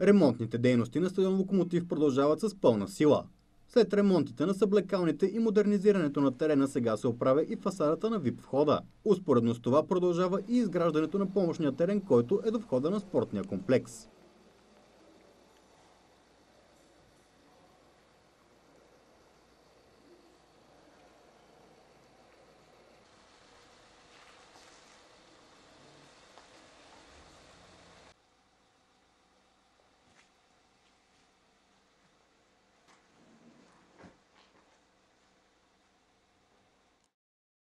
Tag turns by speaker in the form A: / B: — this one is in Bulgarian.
A: Ремонтните дейности на стадион Локомотив продължават с пълна сила. След ремонтите на съблекалните и модернизирането на терена сега се оправя и фасадата на VIP входа. Успоредно с това продължава и изграждането на помощния терен, който е до входа на спортния комплекс.